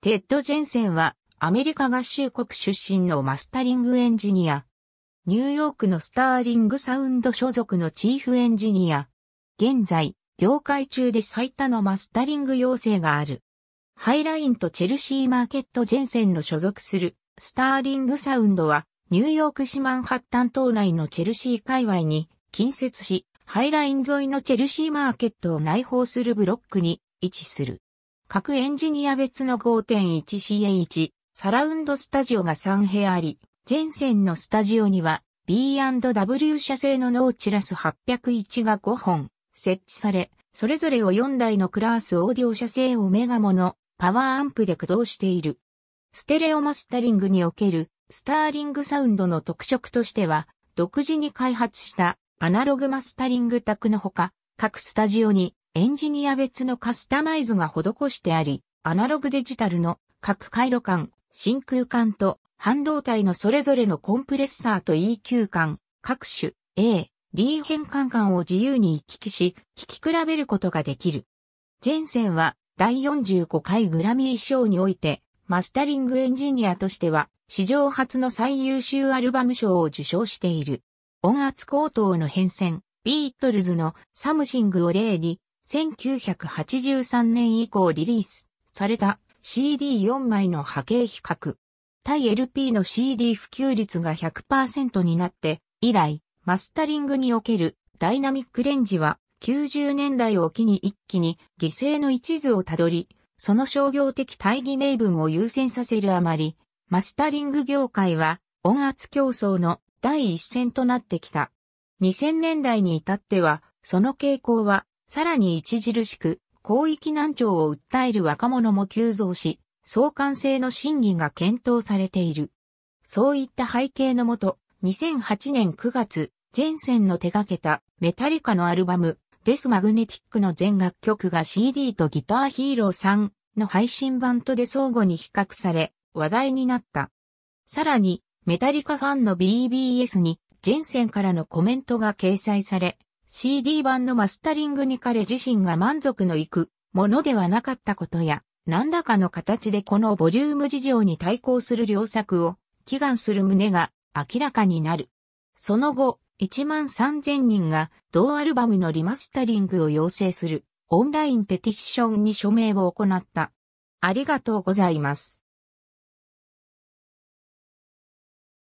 テッド・ジェンセンはアメリカ合衆国出身のマスタリングエンジニア。ニューヨークのスターリングサウンド所属のチーフエンジニア。現在、業界中で最多のマスタリング要請がある。ハイラインとチェルシーマーケット・ジェンセンの所属するスターリングサウンドはニューヨーク市マンハッタン島内のチェルシー界隈に近接し、ハイライン沿いのチェルシーマーケットを内包するブロックに位置する。各エンジニア別の 5.1CH、サラウンドスタジオが3部屋あり、前線のスタジオには B&W 社製のノーチラス801が5本設置され、それぞれを4台のクラースオーディオ社製オメガモのパワーアンプで駆動している。ステレオマスタリングにおけるスターリングサウンドの特色としては、独自に開発したアナログマスタリング卓のほか、各スタジオにエンジニア別のカスタマイズが施してあり、アナログデジタルの各回路間、真空管と半導体のそれぞれのコンプレッサーと EQ 管、各種 A、D 変換管を自由に行き来し、聞き比べることができる。ジェンセンは第45回グラミー賞において、マスタリングエンジニアとしては、史上初の最優秀アルバム賞を受賞している。音圧高騰の変遷、ビートルズのサムシングを例に、1983年以降リリースされた CD4 枚の波形比較。対 LP の CD 普及率が100%になって以来、マスタリングにおけるダイナミックレンジは90年代を機に一気に犠牲の一途をたどり、その商業的大義名分を優先させるあまり、マスタリング業界は音圧競争の第一線となってきた。2000年代に至っては、その傾向はさらに著しく広域難聴を訴える若者も急増し、相関性の審議が検討されている。そういった背景のもと、2008年9月、ジェンセンの手掛けたメタリカのアルバム、デスマグネティックの全楽曲が CD とギターヒーロー3の配信版とで相互に比較され、話題になった。さらに、メタリカファンの BBS に、ジェンセンからのコメントが掲載され、CD 版のマスタリングに彼自身が満足のいくものではなかったことや、何らかの形でこのボリューム事情に対抗する良作を祈願する旨が明らかになる。その後、1万3000人が同アルバムのリマスタリングを要請するオンラインペティションに署名を行った。ありがとうございます。